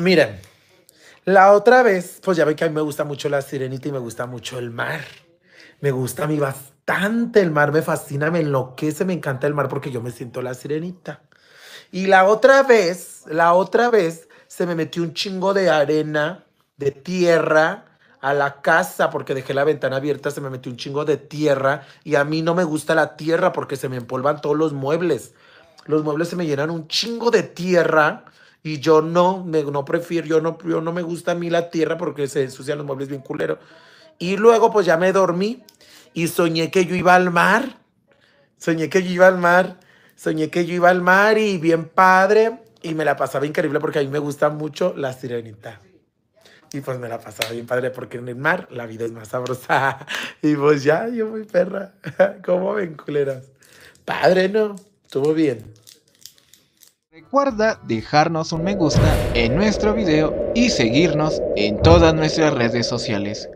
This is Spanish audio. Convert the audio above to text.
Miren, la otra vez, pues ya ve que a mí me gusta mucho la sirenita y me gusta mucho el mar. Me gusta a mí bastante el mar, me fascina, me enloquece, me encanta el mar porque yo me siento la sirenita. Y la otra vez, la otra vez se me metió un chingo de arena, de tierra a la casa porque dejé la ventana abierta, se me metió un chingo de tierra y a mí no me gusta la tierra porque se me empolvan todos los muebles. Los muebles se me llenan un chingo de tierra y yo no, no prefiero, yo no, yo no me gusta a mí la tierra porque se ensucian los muebles bien culero. Y luego pues ya me dormí y soñé que yo iba al mar. Soñé que yo iba al mar. Soñé que yo iba al mar y bien padre. Y me la pasaba increíble porque a mí me gusta mucho la sirenita. Y pues me la pasaba bien padre porque en el mar la vida es más sabrosa. Y pues ya, yo muy perra. ¿Cómo ven, culeras? Padre, ¿no? Estuvo bien recuerda dejarnos un me gusta en nuestro video y seguirnos en todas nuestras redes sociales.